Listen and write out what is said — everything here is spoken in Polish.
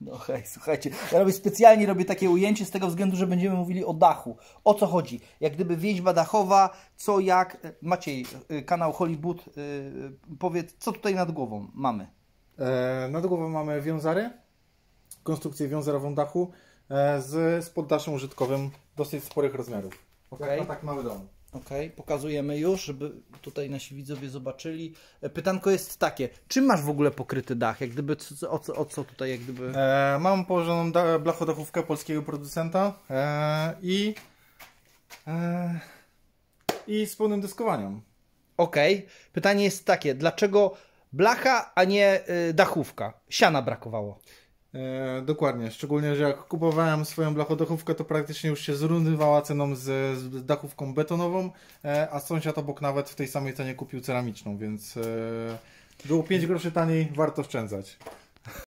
No hej, słuchajcie, ja robię specjalnie robię takie ujęcie z tego względu, że będziemy mówili o dachu. O co chodzi? Jak gdyby więźba dachowa, co jak... Maciej, y, kanał Hollywood, y, powiedz, co tutaj nad głową mamy? E, nad głową mamy wiązary, konstrukcję wiązarową dachu e, z, z poddaszem użytkowym dosyć sporych rozmiarów. Okay. Jak na tak mały dom. Ok, pokazujemy już, żeby tutaj nasi widzowie zobaczyli. E, pytanko jest takie, czym masz w ogóle pokryty dach? Jak gdyby, o, co, o co tutaj jak gdyby... E, mam położoną blachodachówkę polskiego producenta e, i, e, i z pełnym dyskowaniem. Ok, pytanie jest takie, dlaczego blacha, a nie y, dachówka? Siana brakowało. E, dokładnie, szczególnie, że jak kupowałem swoją blachodachówkę, to praktycznie już się zrównywała ceną z, z dachówką betonową, e, a sąsiad obok nawet w tej samej cenie kupił ceramiczną, więc e, było 5 groszy taniej, warto oszczędzać.